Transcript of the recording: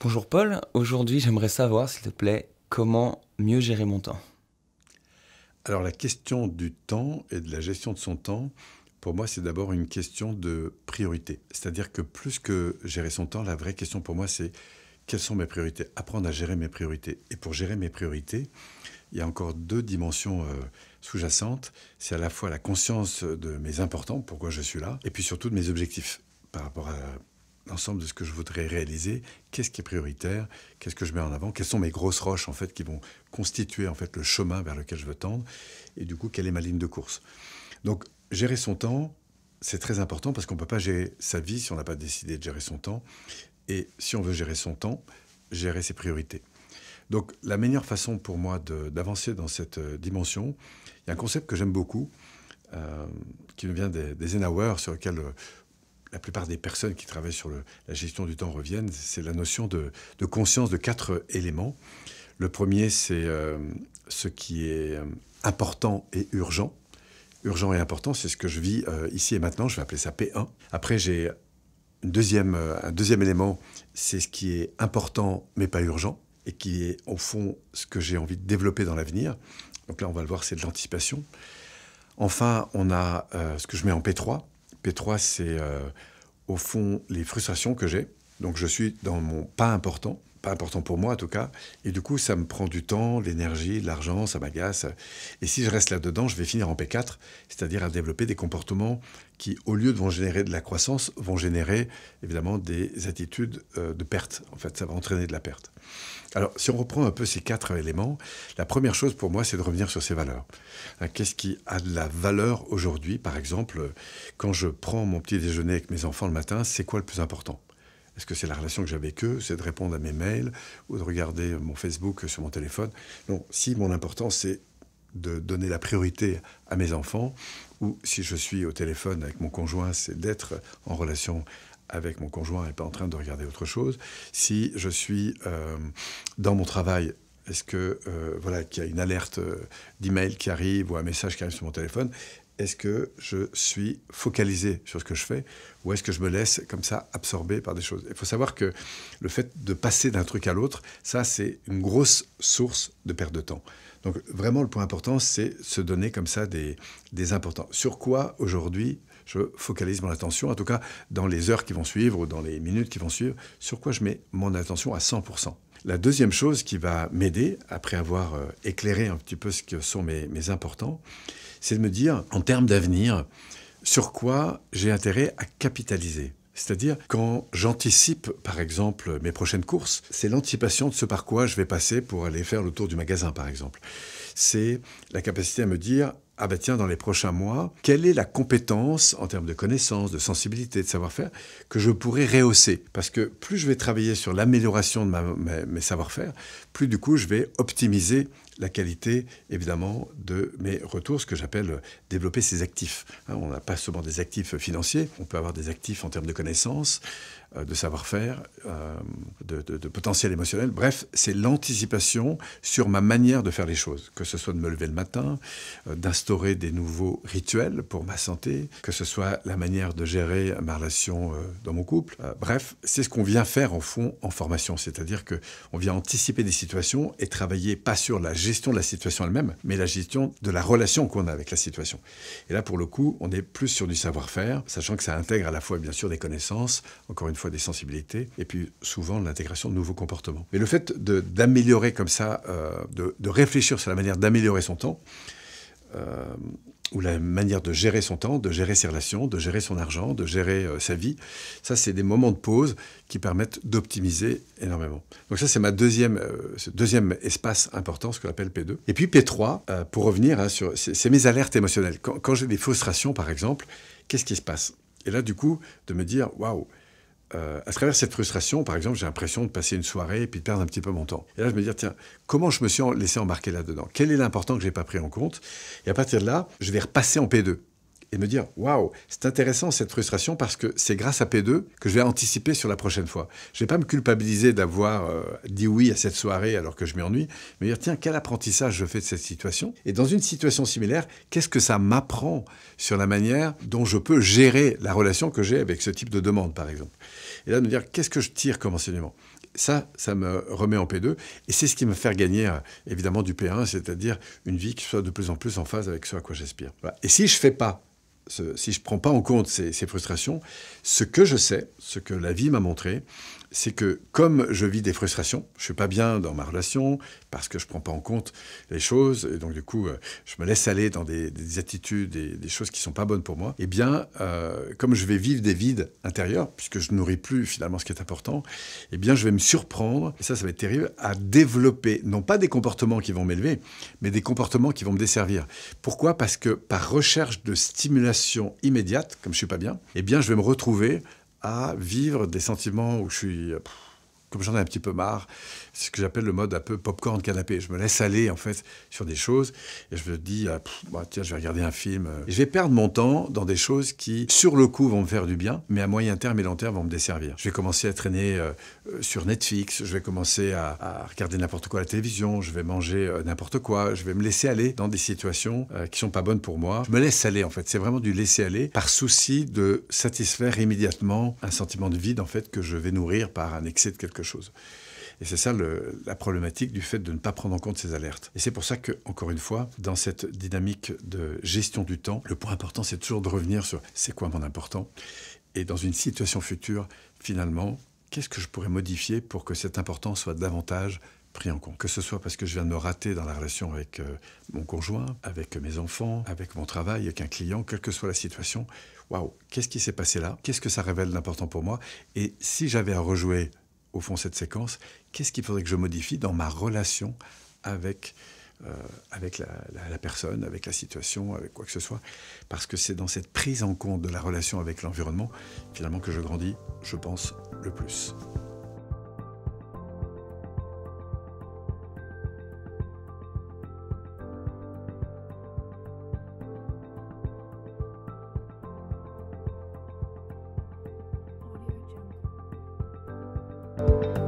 Bonjour Paul, aujourd'hui j'aimerais savoir s'il te plaît comment mieux gérer mon temps. Alors la question du temps et de la gestion de son temps, pour moi c'est d'abord une question de priorité. C'est-à-dire que plus que gérer son temps, la vraie question pour moi c'est quelles sont mes priorités Apprendre à gérer mes priorités. Et pour gérer mes priorités, il y a encore deux dimensions euh, sous-jacentes. C'est à la fois la conscience de mes importants, pourquoi je suis là, et puis surtout de mes objectifs par rapport à l'ensemble de ce que je voudrais réaliser, qu'est-ce qui est prioritaire, qu'est-ce que je mets en avant, quelles sont mes grosses roches en fait qui vont constituer en fait le chemin vers lequel je veux tendre, et du coup quelle est ma ligne de course. Donc gérer son temps, c'est très important parce qu'on ne peut pas gérer sa vie si on n'a pas décidé de gérer son temps, et si on veut gérer son temps, gérer ses priorités. Donc la meilleure façon pour moi d'avancer dans cette euh, dimension, il y a un concept que j'aime beaucoup, euh, qui qui vient des, des sur lequel euh, la plupart des personnes qui travaillent sur la gestion du temps reviennent, c'est la notion de, conscience de quatre éléments. Le premier, c'est euh, ce qui est euh, important et urgent. Urgent et important, c'est ce que je vis euh, ici et maintenant, je vais appeler ça P1. Après, j'ai deuxième, un deuxième élément, c'est ce qui est important mais pas urgent, et qui est au fond ce que j'ai envie de développer dans l'avenir. Donc là, on va le voir, c'est de l'anticipation. Enfin, on a ce que je mets en P3, les trois, c'est euh, au fond les frustrations que j'ai. Donc je suis dans mon pas important pas important pour moi en tout cas. Et du coup, ça me prend du temps, de l'énergie, de l'argent, ça m'agace. Et si je reste là-dedans, je vais finir en P4, c'est-à-dire à développer des comportements qui, au lieu de vont générer de la croissance, vont générer évidemment des attitudes euh, de perte. En fait, ça va entraîner de la perte. Alors, si on reprend un peu ces quatre éléments, la première chose pour moi, c'est de revenir sur ces valeurs. Hein, qu'est-ce qui a de la valeur aujourd'hui Par exemple, euh, quand je prends mon petit déjeuner avec mes enfants le matin, c'est quoi le plus important est-ce que c'est la relation que j'avais avec eux C'est de répondre à mes mails ou de regarder mon Facebook sur mon téléphone Non, si mon importance, c'est de donner la priorité à mes enfants, ou si je suis au téléphone avec mon conjoint, c'est d'être en relation avec mon conjoint et pas en train de regarder autre chose. Si je suis euh, dans mon travail, est-ce que, euh, voilà, qu'il y a une alerte euh, d'email qui arrive ou un message qui arrive sur mon téléphone Est-ce que je suis focalisé sur ce que je fais ou est-ce que je me laisse comme ça absorber par des choses Il faut savoir que le fait de passer d'un truc à l'autre, ça, c'est une grosse source de perte de temps. Donc vraiment, le point important, c'est se donner comme ça des, des importants. Sur quoi aujourd'hui je focalise mon attention, en tout cas dans les heures qui vont suivre ou dans les minutes qui vont suivre, sur quoi je mets mon attention à 100%. La deuxième chose qui va m'aider, après avoir euh, éclairé un petit peu ce que sont mes, importants, c'est de me dire, en termes d'avenir, sur quoi j'ai intérêt à capitaliser. C'est-à-dire, quand j'anticipe, par exemple, mes prochaines courses, c'est l'anticipation de ce par quoi je vais passer pour aller faire le tour du magasin, par exemple. C'est la capacité à me dire, ah ben tiens, dans les prochains mois, quelle est la compétence en termes de connaissances, de sensibilité, de savoir-faire que je pourrais rehausser Parce que plus je vais travailler sur l'amélioration de mes savoir-faire, plus du coup je vais optimiser la qualité, évidemment, de mes retours, ce que j'appelle euh, développer ses actifs. Hein, on n'a pas seulement des actifs euh, financiers, on peut avoir des actifs en termes de connaissances, euh, de savoir-faire, de, potentiel émotionnel. Bref, c'est l'anticipation sur ma manière de faire les choses, que ce soit de me lever le matin, d'instaurer des nouveaux rituels pour ma santé, que ce soit la manière de gérer ma relation dans mon couple. bref, c'est ce qu'on vient faire en fond en formation, c'est-à-dire que on vient anticiper des situations et travailler pas sur la gestion gestion de la situation elle-même, mais la gestion de la relation qu'on a avec la situation. Et là, pour le coup, on est plus sur du savoir-faire, sachant que ça intègre à la fois, bien sûr, des connaissances, encore une fois, des sensibilités, et puis souvent l'intégration de nouveaux comportements. Mais le fait d'améliorer comme ça, euh, de réfléchir sur la manière d'améliorer son temps, euh, ou la manière de gérer son temps, de gérer ses relations, de gérer son argent, de gérer euh, sa vie. Ça, c'est des moments de pause qui permettent d'optimiser énormément. Donc ça, c'est ma deuxième, euh, ce deuxième espace important, ce qu'on appelle P2. Et puis P3, pour revenir hein, sur, c'est mes alertes émotionnelles. quand j'ai des frustrations, par exemple, qu'est-ce qui se passe Et là, du coup, de me dire, waouh, euh, à travers cette frustration, par exemple, j'ai l'impression de passer une soirée et puis de perdre un petit peu mon temps. Et là, je me dis, tiens, comment je me suis laissé embarquer là-dedans Quel est l'important que je n'ai pas pris en compte Et à partir de là, je vais repasser en P2 et me dire waouh, c'est intéressant cette frustration parce que c'est grâce à P2 que je vais anticiper sur la prochaine fois. Je ne vais pas me culpabiliser d'avoir euh, dit oui à cette soirée alors que je m'ennuie, mais dire tiens, quel apprentissage je fais de cette situation Et dans une situation similaire, qu'est-ce que ça m'apprend sur la manière dont je peux gérer la relation que j'ai avec ce type de demande, par exemple Et là, de me dire qu'est-ce que je tire comme enseignement ça, ça me remet en P2 et c'est ce qui me fait gagner euh, évidemment du P1, c'est-à-dire une vie qui soit de plus en plus en phase avec ce à quoi j'aspire. Et si je fais pas si je ne prends pas en compte ces, frustrations, ce que je sais, ce que la vie m'a montré, c'est que comme je vis des frustrations, je suis pas bien dans ma relation parce que je prends pas en compte les choses et donc du coup euh, je me laisse aller dans des, attitudes des choses qui sont pas bonnes pour moi. et eh bien, euh, comme je vais vivre des vides intérieurs puisque je nourris plus finalement ce qui est important, et eh bien je vais me surprendre et ça ça va être terrible à développer non pas des comportements qui vont m'élever, mais des comportements qui vont me desservir. Pourquoi Parce que par recherche de stimulation immédiate, comme je suis pas bien, eh bien, je vais me retrouver à vivre des sentiments où je suis comme j'en ai un petit peu marre, c'est ce que j'appelle le mode un peu popcorn canapé. Je me laisse aller en fait sur des choses et je me dis ah, bah, tiens je vais regarder un film. je vais perdre mon temps dans des choses qui sur le coup vont me faire du bien, mais à moyen terme et long terme vont me desservir. Je vais commencer à traîner euh, euh, sur Netflix, je vais commencer à, regarder n'importe quoi à la télévision, je vais manger euh, n'importe quoi, je vais me laisser aller dans des situations qui sont pas bonnes pour moi. Je me laisse aller en fait. C'est vraiment du laisser aller par souci de satisfaire immédiatement un sentiment de vide en fait que je vais nourrir par un excès de quelque chose. Et c'est ça la problématique du fait de ne pas prendre en compte ces alertes. Et c'est pour ça que, encore une fois, dans cette dynamique de gestion du temps, le point important, c'est toujours de revenir sur c'est quoi mon important Et dans une situation future, finalement, qu'est-ce que je pourrais modifier pour que cet important soit davantage pris en compte. Que ce soit parce que je viens de me rater dans la relation avec euh, mon conjoint, avec mes enfants, avec mon travail, avec un client, quelle que soit la situation. Waouh, qu'est-ce qui s'est passé là Qu'est-ce que ça révèle d'important pour moi Et si j'avais à rejouer au fond cette séquence, qu'est-ce qu'il faudrait que je modifie dans ma relation avec, euh, la, la, personne, avec la situation, avec quoi que ce soit. Parce que c'est dans cette prise en compte de la relation avec l'environnement, finalement, que je grandis, je pense, le plus. Thank you.